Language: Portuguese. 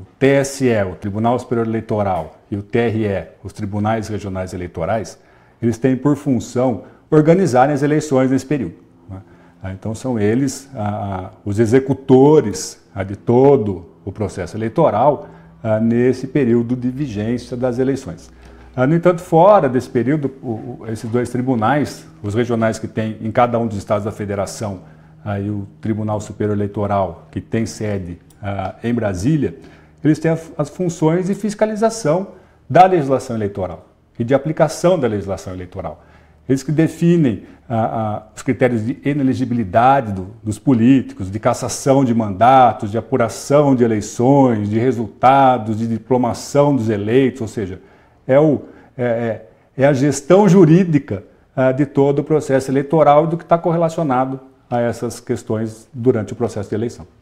o TSE, o Tribunal Superior Eleitoral, e o TRE, os Tribunais Regionais Eleitorais, eles têm por função organizarem as eleições nesse período. Né? Ah, então são eles ah, os executores ah, de todo o processo eleitoral ah, nesse período de vigência das eleições. Ah, no entanto, fora desse período, o, o, esses dois tribunais, os regionais que têm em cada um dos estados da federação, aí ah, o Tribunal Superior Eleitoral, que tem sede em Brasília, eles têm as funções de fiscalização da legislação eleitoral e de aplicação da legislação eleitoral. Eles que definem ah, ah, os critérios de inelegibilidade do, dos políticos, de cassação de mandatos, de apuração de eleições, de resultados, de diplomação dos eleitos, ou seja, é, o, é, é, é a gestão jurídica ah, de todo o processo eleitoral e do que está correlacionado a essas questões durante o processo de eleição.